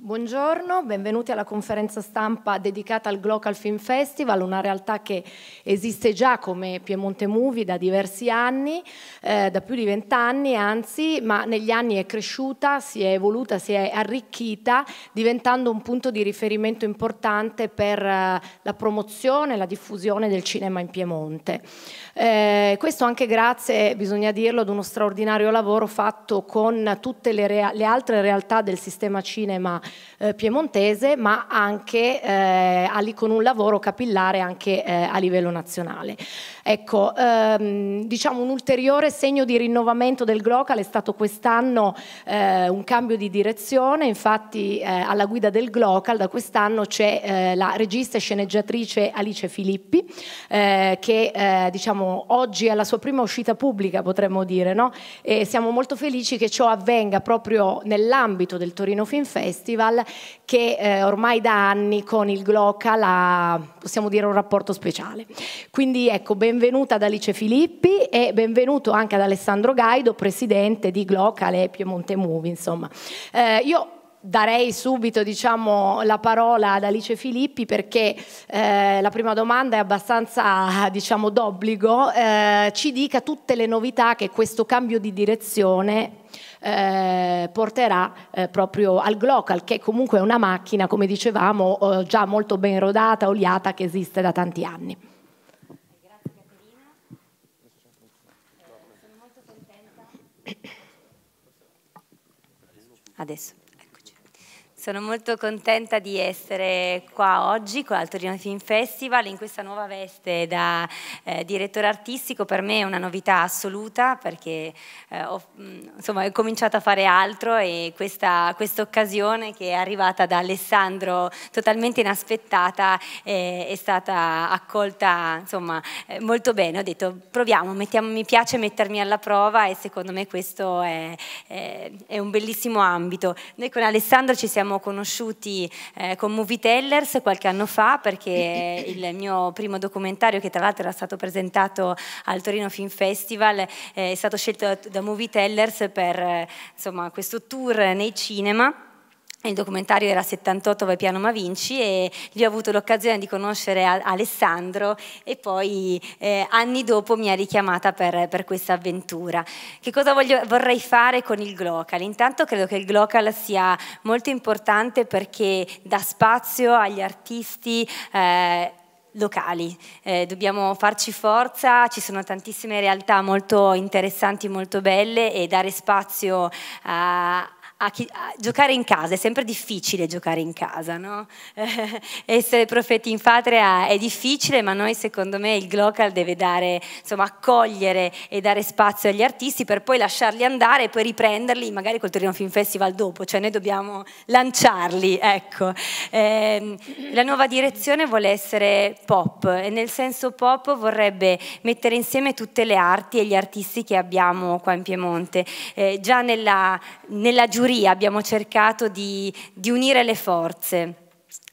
Buongiorno, benvenuti alla conferenza stampa dedicata al Global Film Festival, una realtà che esiste già come Piemonte Movie da diversi anni, eh, da più di vent'anni anzi, ma negli anni è cresciuta, si è evoluta, si è arricchita, diventando un punto di riferimento importante per eh, la promozione e la diffusione del cinema in Piemonte. Eh, questo anche grazie, bisogna dirlo, ad uno straordinario lavoro fatto con tutte le, le altre realtà del sistema cinema eh, piemontese, ma anche eh, con un lavoro capillare anche eh, a livello nazionale. Ecco, ehm, diciamo un ulteriore segno di rinnovamento del Glocal è stato quest'anno eh, un cambio di direzione, infatti eh, alla guida del Glocal da quest'anno c'è la regista e sceneggiatrice Alice Filippi, che diciamo oggi è la sua prima uscita pubblica, potremmo dire, no? e siamo molto felici che ciò avvenga proprio nell'ambito del Torino Film Festival festival che eh, ormai da anni con il Glocal ha, possiamo dire, un rapporto speciale. Quindi ecco, benvenuta ad Alice Filippi e benvenuto anche ad Alessandro Gaido, presidente di Glocal e Piemonte Movie, insomma. Eh, io darei subito diciamo, la parola ad Alice Filippi perché eh, la prima domanda è abbastanza diciamo, d'obbligo, eh, ci dica tutte le novità che questo cambio di direzione eh, porterà eh, proprio al Glocal che comunque è una macchina come dicevamo eh, già molto ben rodata, oliata che esiste da tanti anni. Grazie Caterina, sono molto contenta. Adesso. Sono molto contenta di essere qua oggi, con al Torino Film Festival, in questa nuova veste da eh, direttore artistico. Per me è una novità assoluta perché eh, ho, mm, insomma, ho, cominciato a fare altro e questa occasione che è arrivata da Alessandro totalmente inaspettata eh, è stata accolta insomma, eh, molto bene. Ho detto proviamo, mettiamo, mi piace mettermi alla prova e secondo me questo è, è, è un bellissimo ambito. Noi con Alessandro ci siamo conosciuti eh, con Movie Tellers qualche anno fa perché il mio primo documentario che tra l'altro era stato presentato al Torino Film Festival eh, è stato scelto da, da Movie Tellers per eh, insomma, questo tour nei cinema il documentario era 78 vai piano ma vinci e gli ho avuto l'occasione di conoscere Alessandro e poi eh, anni dopo mi ha richiamata per, per questa avventura. Che cosa voglio, vorrei fare con il Glocal? Intanto credo che il Glocal sia molto importante perché dà spazio agli artisti eh, locali. Eh, dobbiamo farci forza, ci sono tantissime realtà molto interessanti, molto belle e dare spazio a a chi, a giocare in casa, è sempre difficile giocare in casa, no? essere profeti in patria è difficile, ma noi secondo me il Glocal deve dare, insomma, accogliere e dare spazio agli artisti per poi lasciarli andare e poi riprenderli magari col Torino Film Festival dopo, cioè noi dobbiamo lanciarli, ecco. Eh, la nuova direzione vuole essere pop e nel senso pop vorrebbe mettere insieme tutte le arti e gli artisti che abbiamo qua in Piemonte. Eh, già nella, nella giuria categoria abbiamo cercato di, di unire le forze.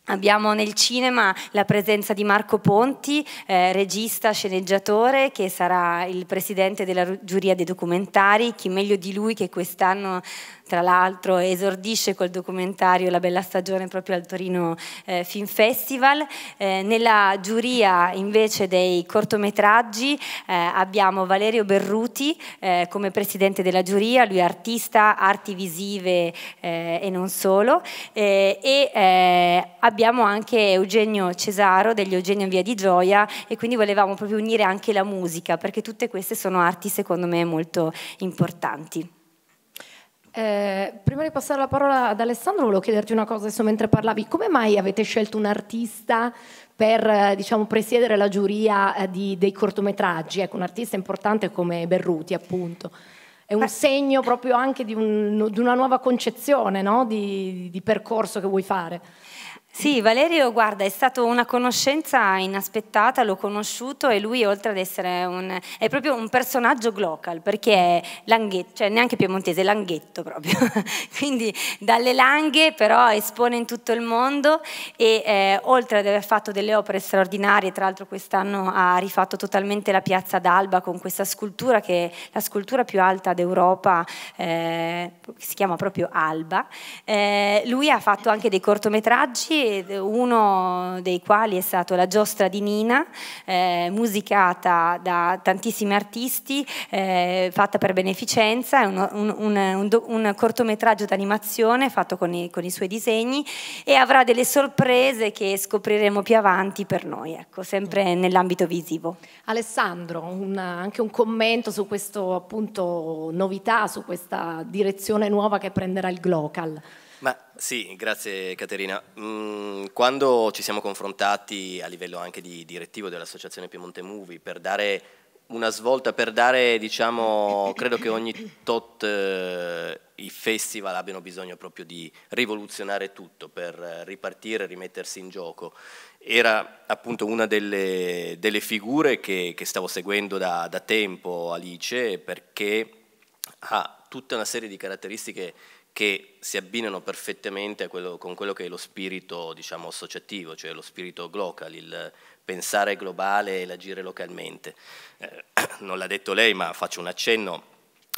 Abbiamo nel cinema la presenza di Marco Ponti, eh, regista, sceneggiatore, che sarà il presidente della giuria dei documentari, chi meglio di lui che quest'anno tra l'altro esordisce col documentario La bella stagione proprio al Torino eh, Film Festival. Eh, nella giuria invece dei cortometraggi eh, abbiamo Valerio Berruti eh, come presidente della giuria, lui è artista, arti visive eh, e non solo, eh, e abbiamo anche Eugenio Cesaro degli Eugenio in Via di Gioia e quindi volevamo proprio unire anche la musica perché tutte queste sono arti secondo me molto importanti. Eh, prima di passare la parola ad Alessandro, volevo chiederti una cosa adesso mentre parlavi. Come mai avete scelto un artista per diciamo, presiedere la giuria eh, di, dei cortometraggi? Ecco, un artista importante come Berruti, appunto. È un Beh. segno proprio anche di, un, di, una nuova concezione no? di, di percorso che vuoi fare. Sì, Valerio, guarda, è stata una conoscenza inaspettata, l'ho conosciuto e lui oltre ad essere un... è proprio un personaggio glocal perché è langhetto, cioè neanche piemontese, è langhetto proprio, quindi dalle langhe però espone in tutto il mondo e eh, oltre ad aver fatto delle opere straordinarie, tra l'altro quest'anno ha rifatto totalmente la piazza d'Alba con questa scultura che è la scultura più alta d'Europa, eh, si chiama proprio Alba, eh, lui ha fatto anche dei cortometraggi uno dei quali è stato la giostra di Nina, eh, musicata da tantissimi artisti, eh, fatta per beneficenza, è un, un, un, un, cortometraggio d'animazione fatto con i, con i, suoi disegni e avrà delle sorprese che scopriremo più avanti per noi, ecco, sempre mm. nell'ambito visivo. Alessandro, anche un commento su questa novità, su questa direzione nuova che prenderà il Glocal. Ma sì, grazie Caterina. Mm, quando ci siamo confrontati a livello anche di direttivo dell'Associazione Piemonte Movie per dare una svolta, per dare, diciamo, credo che ogni tot eh, i festival abbiano bisogno proprio di rivoluzionare tutto per ripartire, rimettersi in gioco. Era appunto una delle, delle figure che, che, stavo seguendo da, da tempo, Alice, perché ha tutta una serie di caratteristiche che si abbinano perfettamente quello, con quello che è lo spirito diciamo, associativo, cioè lo spirito global, il pensare globale e l'agire localmente. Eh, non l'ha detto lei, ma faccio un accenno.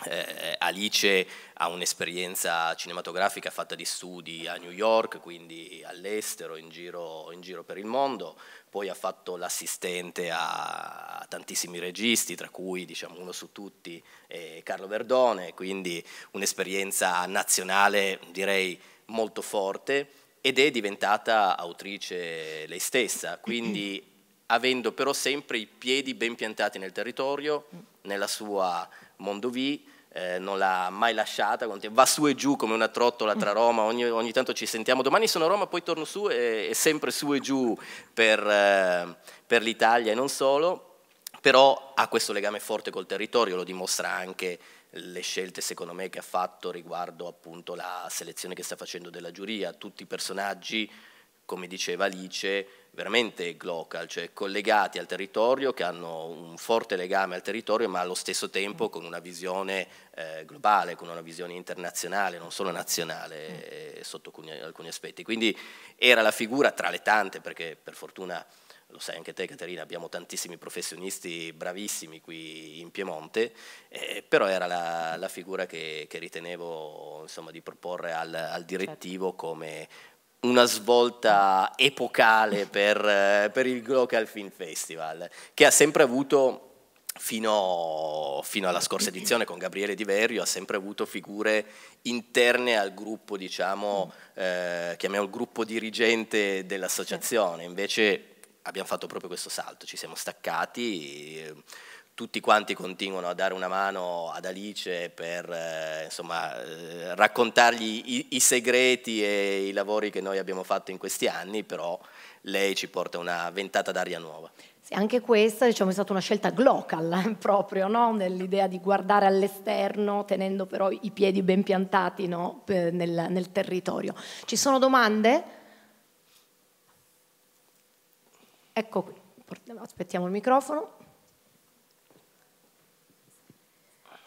Eh, Alice ha un'esperienza cinematografica fatta di studi a New York, quindi all'estero, in, in giro, per il mondo poi ha fatto l'assistente a tantissimi registi, tra cui diciamo, uno su tutti è eh, Carlo Verdone, quindi un'esperienza nazionale direi molto forte ed è diventata autrice lei stessa, quindi avendo però sempre i piedi ben piantati nel territorio, nella sua Mondovì, eh, non l'ha mai lasciata, va su e giù come una trottola tra mm. Roma, ogni, ogni tanto ci sentiamo, domani sono a Roma, poi torno su e, e sempre su e giù per, eh, per l'Italia e non solo, però ha questo legame forte col territorio, lo dimostra anche le scelte secondo me che ha fatto riguardo appunto la selezione che sta facendo della giuria, tutti i personaggi come diceva Alice, veramente local, cioè collegati al territorio, che hanno un forte legame al territorio, ma allo stesso tempo con una visione eh, globale, con una visione internazionale, non solo nazionale, mm. eh, sotto alcuni, alcuni aspetti. Quindi era la figura tra le tante, perché per fortuna lo sai anche te Caterina, abbiamo tantissimi professionisti bravissimi qui in Piemonte, eh, però era la, la figura che, che ritenevo insomma, di proporre al, al direttivo certo. come una svolta epocale per, eh, per, il Local Film Festival, che ha sempre avuto, fino, fino, alla scorsa edizione con Gabriele Di Verrio, ha sempre avuto figure interne al gruppo, diciamo, eh, chiamiamolo gruppo dirigente dell'associazione, invece abbiamo fatto proprio questo salto, ci siamo staccati. Eh, tutti quanti continuano a dare una mano ad Alice per eh, insomma, eh, raccontargli i, i, segreti e i lavori che noi abbiamo fatto in questi anni, però lei ci porta una ventata d'aria nuova. Sì, anche questa diciamo, è stata una scelta glocal eh, proprio, no? nell'idea di guardare all'esterno tenendo però i piedi ben piantati no? nel, nel territorio. Ci sono domande? Ecco qui, aspettiamo il microfono.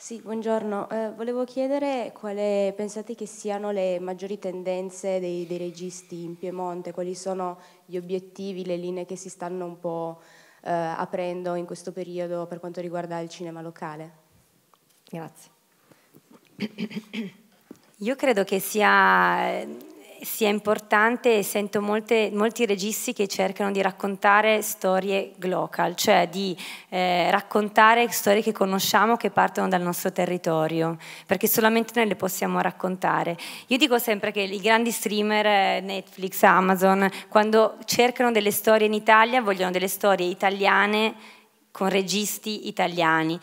Sì, buongiorno. Eh, volevo chiedere quale pensate che siano le maggiori tendenze dei, dei, registi in Piemonte, quali sono gli obiettivi, le linee che si stanno un po' eh, aprendo in questo periodo per quanto riguarda il cinema locale. Grazie. Io credo che sia eh, sia importante e sento molte, molti registi che cercano di raccontare storie local, cioè di eh, raccontare storie che conosciamo che partono dal nostro territorio, perché solamente noi le possiamo raccontare. Io dico sempre che i grandi streamer, eh, Netflix, Amazon, quando cercano delle storie in Italia vogliono delle storie italiane con registi italiani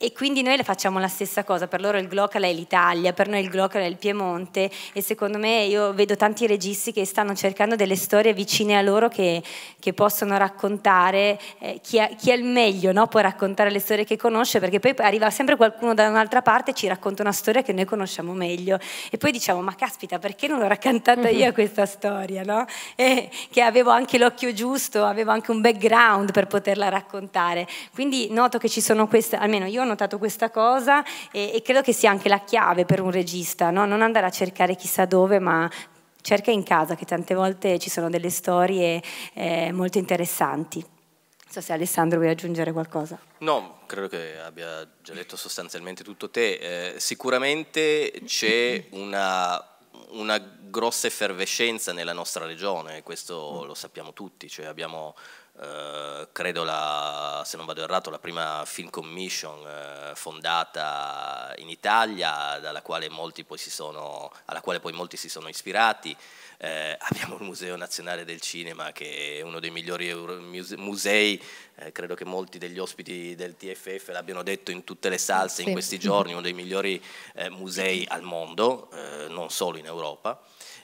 e quindi noi le facciamo la stessa cosa, per loro il Glocal è l'Italia, per noi il Glocal è il Piemonte e secondo me io vedo tanti registi che stanno cercando delle storie vicine a loro che, che possono raccontare, eh, chi, è il meglio no? può raccontare le storie che conosce perché poi arriva sempre qualcuno da un'altra parte e ci racconta una storia che noi conosciamo meglio e poi diciamo ma caspita perché non l'ho raccontata io questa storia, no? E che avevo anche l'occhio giusto, avevo anche un background per poterla raccontare, quindi noto che ci sono queste, almeno io notato questa cosa e, e, credo che sia anche la chiave per un regista, no? non andare a cercare chissà dove, ma cerca in casa, che tante volte ci sono delle storie eh, molto interessanti. Non so se Alessandro vuoi aggiungere qualcosa. No, credo che abbia già detto sostanzialmente tutto te. Eh, sicuramente c'è una una grossa effervescenza nella nostra regione, questo lo sappiamo tutti, cioè abbiamo eh, credo la, se non vado errato, la prima film commission eh, fondata in Italia, dalla quale molti poi si sono, alla quale poi molti si sono ispirati. Eh, abbiamo il Museo Nazionale del Cinema che è uno dei migliori musei, eh, credo che molti degli ospiti del TFF l'abbiano detto in tutte le salse sì. in questi giorni, uno dei migliori eh, musei al mondo, non solo in Europa.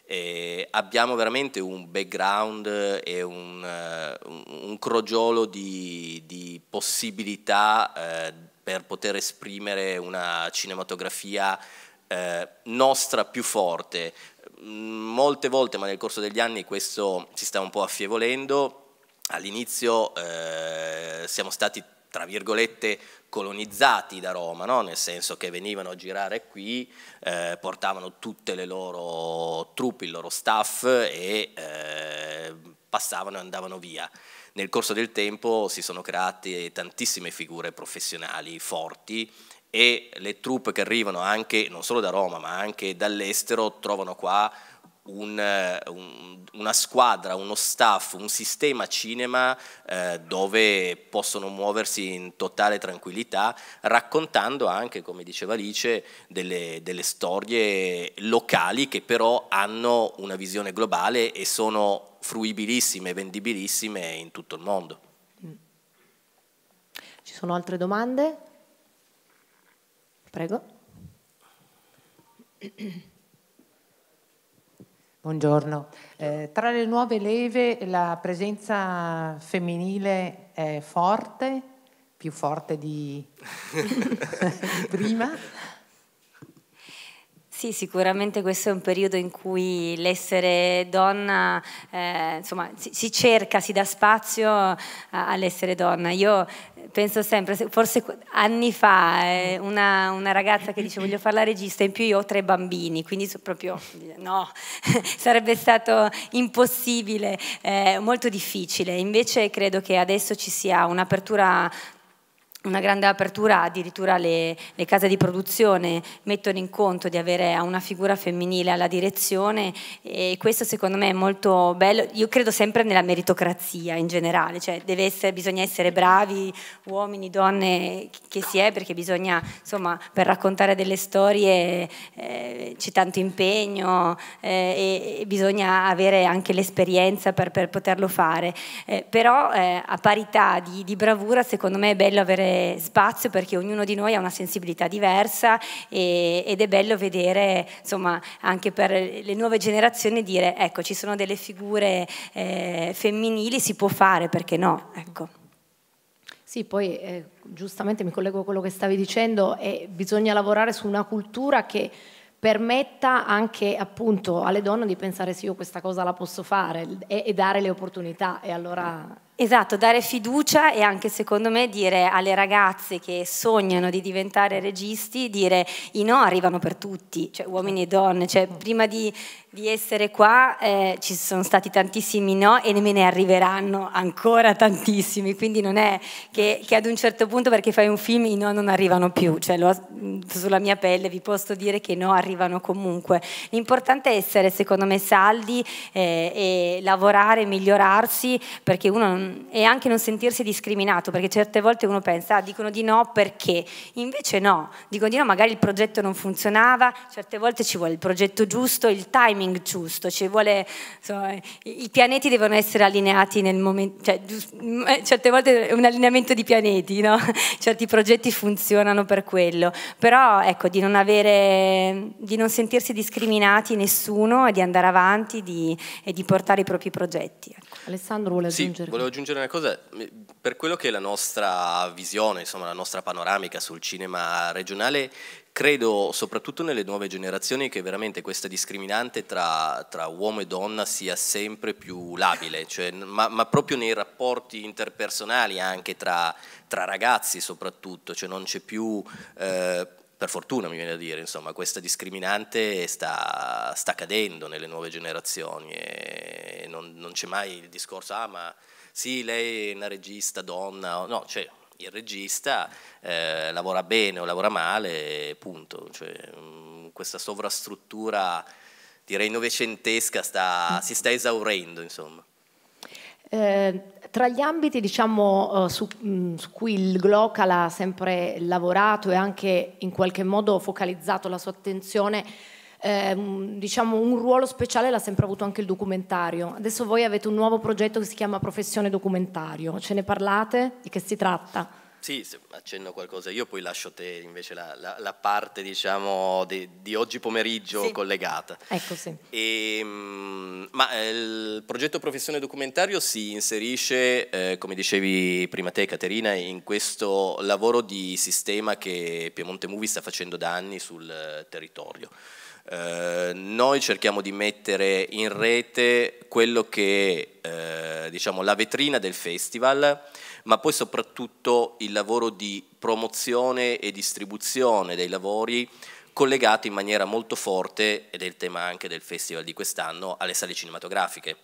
Eh, abbiamo veramente un background e un, uh, un, crogiolo di, di possibilità uh, per poter esprimere una cinematografia uh, nostra più forte. Mm, molte volte, ma nel corso degli anni, questo si sta un po' affievolendo. All'inizio siamo stati tra virgolette colonizzati da Roma, no? nel senso che venivano a girare qui, eh, portavano tutte le loro truppe, il loro staff e eh, passavano e andavano via. Nel corso del tempo si sono create tantissime figure professionali forti e le truppe che arrivano anche non solo da Roma ma anche dall'estero trovano qua un, eh, un, una squadra, uno staff, un sistema cinema eh, dove possono muoversi in totale tranquillità, raccontando anche, come diceva Alice, delle, delle storie locali che però hanno una visione globale e sono fruibilissime vendibilissime in tutto il mondo. Ci sono altre domande? Prego. Buongiorno. Eh, tra le nuove leve la presenza femminile è forte, più forte di prima. Sì, sicuramente questo è un periodo in cui l'essere donna, eh, insomma, si, si, cerca, si dà spazio a, eh, all'essere donna. Io penso sempre, forse anni fa, eh, una, una, ragazza che dice voglio fare la regista, in più io ho tre bambini, quindi so proprio no, sarebbe stato impossibile, eh, molto difficile. Invece credo che adesso ci sia un'apertura una grande apertura, addirittura le, le, case di produzione mettono in conto di avere una figura femminile alla direzione e questo secondo me è molto bello, io credo sempre nella meritocrazia in generale, cioè essere, bisogna essere bravi, uomini, donne, che si è, perché bisogna, insomma, per raccontare delle storie eh, c'è tanto impegno eh, e bisogna avere anche l'esperienza per, per, poterlo fare, eh, però eh, a parità di, di bravura secondo me è bello avere spazio perché ognuno di noi ha una sensibilità diversa e, ed è bello vedere, insomma, anche per le nuove generazioni dire, ecco, ci sono delle figure eh, femminili, si può fare, perché no? Ecco. Sì, poi eh, giustamente mi collego a quello che stavi dicendo, bisogna lavorare su una cultura che permetta anche appunto alle donne di pensare sì io questa cosa la posso fare e, e dare le opportunità e allora Esatto, dare fiducia e anche secondo me dire alle ragazze che sognano di diventare registi, dire i no arrivano per tutti, cioè uomini e donne, cioè prima di di essere qua, eh, ci sono stati tantissimi no e me ne arriveranno ancora tantissimi, quindi non è che, che, ad un certo punto perché fai un film i no non arrivano più, cioè lo, mm, sulla mia pelle vi posso dire che no arrivano comunque. L'importante è essere secondo me saldi eh, e lavorare, migliorarsi perché uno non, e anche non sentirsi discriminato perché certe volte uno pensa ah, dicono di no perché, invece no, dicono di no magari il progetto non funzionava, certe volte ci vuole il progetto giusto, il timing timing giusto, ci vuole, insomma, i pianeti devono essere allineati nel momento, cioè, eh, certe volte è un allineamento di pianeti, no? certi progetti funzionano per quello, però ecco di non, avere, di non sentirsi discriminati nessuno e di andare avanti di, e di portare i propri progetti. Ecco. Alessandro vuole aggiungere? Sì, volevo aggiungere una cosa, per quello che è la nostra visione, insomma la nostra panoramica sul cinema regionale, Credo soprattutto nelle nuove generazioni che veramente questa discriminante tra, tra uomo e donna sia sempre più labile, cioè, ma, ma, proprio nei rapporti interpersonali anche tra, tra ragazzi soprattutto, cioè non c'è più... Eh, per fortuna mi viene da dire, insomma, questa discriminante sta, sta cadendo nelle nuove generazioni e non, non c'è mai il discorso, ah ma sì, lei è una regista donna, no, cioè, il regista eh, lavora bene o lavora male, punto. Cioè, mh, mm, questa sovrastruttura, direi novecentesca, sta, si sta esaurendo, insomma. Eh, tra gli ambiti diciamo, eh, su, mh, mm, su, cui il Glocal ha sempre lavorato e anche in qualche modo focalizzato la sua attenzione eh, diciamo un ruolo speciale l'ha sempre avuto anche il documentario. Adesso voi avete un nuovo progetto che si chiama Professione Documentario, ce ne parlate? Di che si tratta? Sì, accenno qualcosa io, poi lascio te invece la, la, la parte diciamo di, di oggi pomeriggio sì. collegata. Ecco sì. E, ehm, ma eh, il progetto Professione Documentario si inserisce, eh, come dicevi prima te Caterina, in questo lavoro di sistema che Piemonte Movie sta facendo da anni sul eh, territorio. Eh, noi cerchiamo di mettere in rete quello che è eh, diciamo, la vetrina del festival, ma poi soprattutto il lavoro di promozione e distribuzione dei lavori collegato in maniera molto forte, ed è il tema anche del festival di quest'anno, alle sale cinematografiche,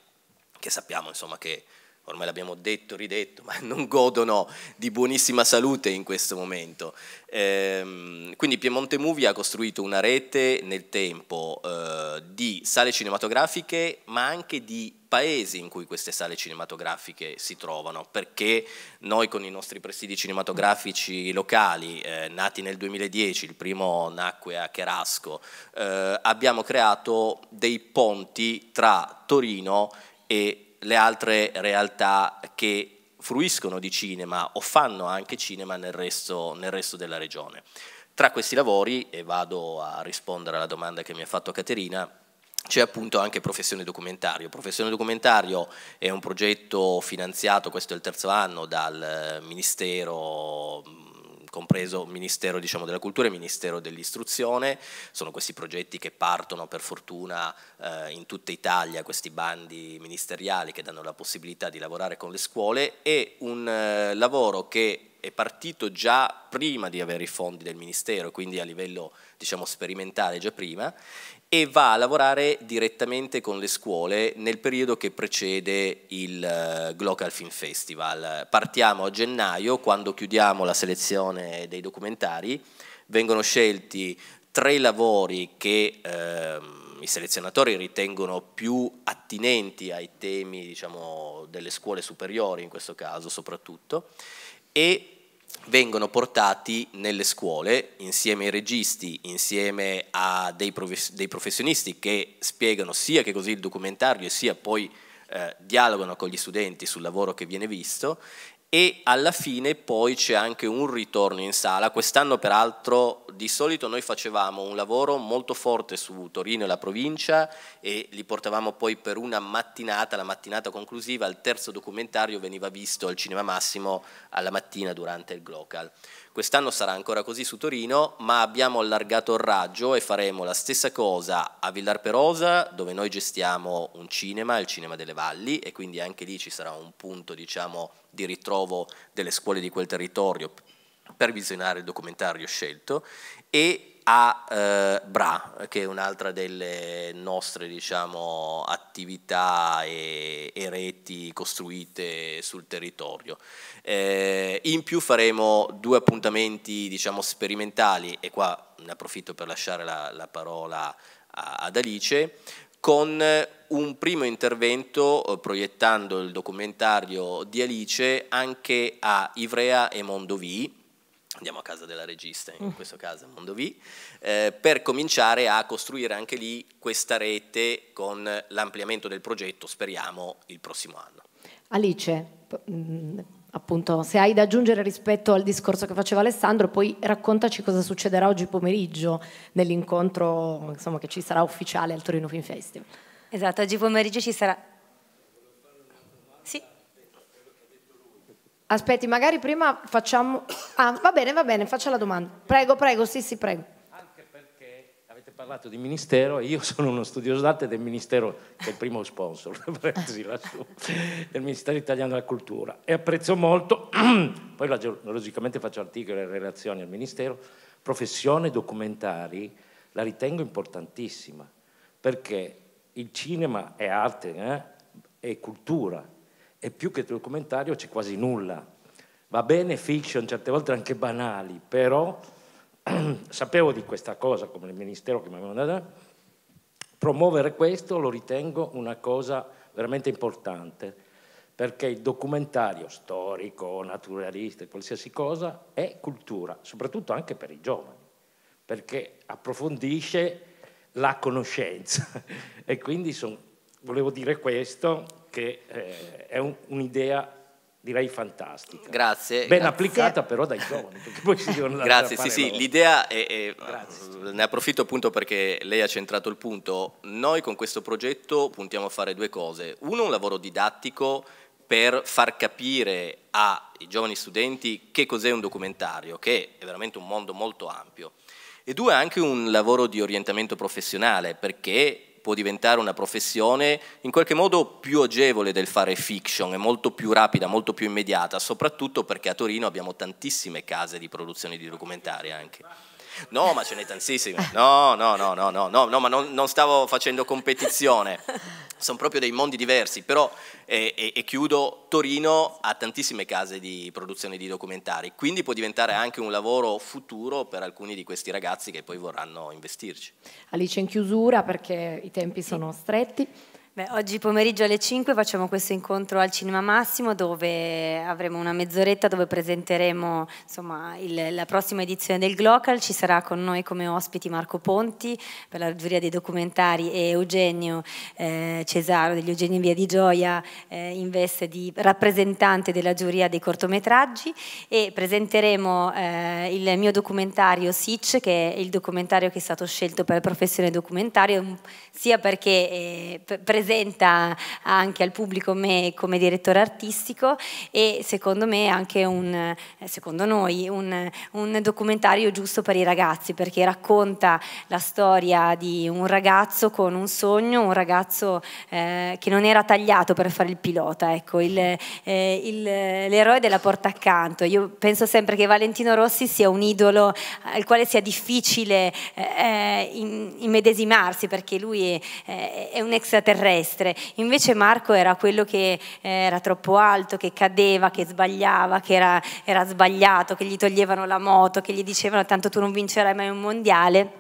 che sappiamo insomma, che ormai l'abbiamo detto, ridetto, ma non godono di buonissima salute in questo momento. Ehm, quindi Piemonte Movie ha costruito una rete nel tempo eh, di sale cinematografiche, ma anche di paesi in cui queste sale cinematografiche si trovano, perché noi con i nostri presidi cinematografici locali, eh, nati nel 2010, il primo nacque a Cherasco, eh, abbiamo creato dei ponti tra Torino e le altre realtà che fruiscono di cinema o fanno anche cinema nel resto, nel resto della regione. Tra questi lavori, e vado a rispondere alla domanda che mi ha fatto Caterina, c'è appunto anche Professione Documentario. Professione Documentario è un progetto finanziato, questo è il terzo anno, dal eh, Ministero mm, compreso Ministero diciamo, della Cultura e Ministero dell'Istruzione, sono questi progetti che partono per fortuna eh, in tutta Italia, questi bandi ministeriali che danno la possibilità di lavorare con le scuole e un eh, lavoro che è partito già prima di avere i fondi del Ministero, quindi a livello diciamo, sperimentale già prima, e va a lavorare direttamente con le scuole nel periodo che precede il eh, Global Film Festival. Partiamo a gennaio, quando chiudiamo la selezione dei documentari, vengono scelti tre lavori che eh, i selezionatori ritengono più attinenti ai temi diciamo, delle scuole superiori, in questo caso soprattutto, e vengono portati nelle scuole insieme ai registi, insieme a dei, profes dei professionisti che spiegano sia che così il documentario sia poi eh, dialogano con gli studenti sul lavoro che viene visto e alla fine poi c'è anche un ritorno in sala. Quest'anno peraltro di solito noi facevamo un lavoro molto forte su Torino e la provincia e li portavamo poi per una mattinata, la mattinata conclusiva, il terzo documentario veniva visto al Cinema Massimo alla mattina durante il Glocal. Quest'anno sarà ancora così su Torino, ma abbiamo allargato il raggio e faremo la stessa cosa a Villar Perosa, dove noi gestiamo un cinema, il Cinema delle Valli, e quindi anche lì ci sarà un punto, diciamo, di ritrovo delle scuole di quel territorio per visionare il documentario scelto e a eh, Bra, che è un'altra delle nostre diciamo, attività e, e, reti costruite sul territorio. Eh, in più faremo due appuntamenti diciamo, sperimentali, e qua ne approfitto per lasciare la, la parola a, ad Alice, con un primo intervento eh, proiettando il documentario di Alice anche a Ivrea e Mondovì, andiamo a casa della regista, in mm. questo caso Mondovì, eh, per cominciare a costruire anche lì questa rete con l'ampliamento del progetto, speriamo, il prossimo anno. Alice, mm, appunto, se hai da aggiungere rispetto al discorso che faceva Alessandro, poi raccontaci cosa succederà oggi pomeriggio nell'incontro che ci sarà ufficiale al Torino Film Festival. Esatto, oggi pomeriggio ci sarà... Sì. Aspetti, magari prima facciamo... Ah, va bene, va bene, faccia la domanda. Prego, prego, sì, sì, prego. Anche perché avete parlato di ministero e io sono uno studioso d'arte del ministero, che è il primo sponsor, lassù, del Ministero Italiano della Cultura. E apprezzo molto, poi logicamente faccio articoli e relazioni al ministero, professione documentari la ritengo importantissima, perché il cinema è arte, eh? è cultura, e più che documentario c'è quasi nulla. Va bene fiction, certe volte anche banali, però sapevo di questa cosa come il ministero che mi aveva dato, eh. promuovere questo lo ritengo una cosa veramente importante, perché il documentario storico, naturalista, qualsiasi cosa, è cultura, soprattutto anche per i giovani, perché approfondisce la conoscenza. e quindi son, volevo dire questo, che eh, è un, un'idea direi fantastica. Grazie. Ben grazie. applicata però dai giovani, perché poi si devono Grazie, sì, sì, l'idea è, è grazie, ne approfitto appunto perché lei ha centrato il punto. Noi con questo progetto puntiamo a fare due cose. Uno, un lavoro didattico per far capire ai giovani studenti che cos'è un documentario, che è veramente un mondo molto ampio e due anche un lavoro di orientamento professionale perché può diventare una professione in qualche modo più agevole del fare fiction, è molto più rapida, molto più immediata, soprattutto perché a Torino abbiamo tantissime case di produzione di documentari anche. No, ma ce n'è tantissime. No, no, no, no, no, no, no ma non, non stavo facendo competizione. Sono proprio dei mondi diversi, però, eh, e, e chiudo, Torino ha tantissime case di produzione di documentari, quindi può diventare anche un lavoro futuro per alcuni di questi ragazzi che poi vorranno investirci. Alice in chiusura perché i tempi sono stretti. Beh, oggi pomeriggio alle 5 facciamo questo incontro al Cinema Massimo dove avremo una mezz'oretta dove presenteremo insomma, il, la prossima edizione del Glocal, ci sarà con noi come ospiti Marco Ponti per la giuria dei documentari e Eugenio eh, Cesaro degli Eugenio Via di Gioia eh, in veste di rappresentante della giuria dei cortometraggi e presenteremo eh, il mio documentario Sitch che è il documentario che è stato scelto per professione documentario sia perché eh, per, presenta anche al pubblico me come direttore artistico e secondo me anche un, eh, secondo noi, un, un documentario giusto per i ragazzi perché racconta la storia di un ragazzo con un sogno, un ragazzo eh, che non era tagliato per fare il pilota, ecco, il, eh, l'eroe della porta accanto. Io penso sempre che Valentino Rossi sia un idolo al quale sia difficile eh, eh immedesimarsi perché lui è, è un extraterrestre terrestre, invece Marco era quello che eh, era troppo alto, che cadeva, che sbagliava, che era, era sbagliato, che gli toglievano la moto, che gli dicevano tanto tu non vincerai mai un mondiale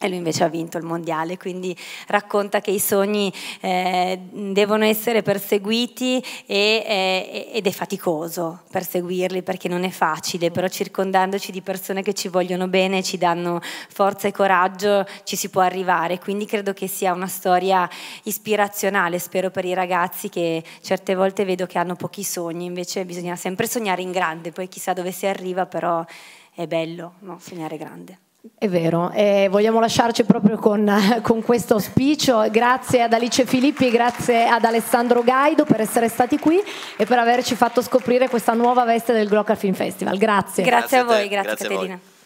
e lui invece ha vinto il mondiale, quindi racconta che i sogni eh, devono essere perseguiti e, eh, ed è faticoso perseguirli perché non è facile, però circondandoci di persone che ci vogliono bene, ci danno forza e coraggio, ci si può arrivare, quindi credo che sia una storia ispirazionale, spero per i ragazzi che certe volte vedo che hanno pochi sogni, invece bisogna sempre sognare in grande, poi chissà dove si arriva, però è bello no? sognare grande. È vero, eh, vogliamo lasciarci proprio con, con, questo auspicio. Grazie ad Alice Filippi, grazie ad Alessandro Gaido per essere stati qui e per averci fatto scoprire questa nuova veste del Glocker Film Festival. Grazie. Grazie, grazie a voi, te, grazie, grazie Caterina.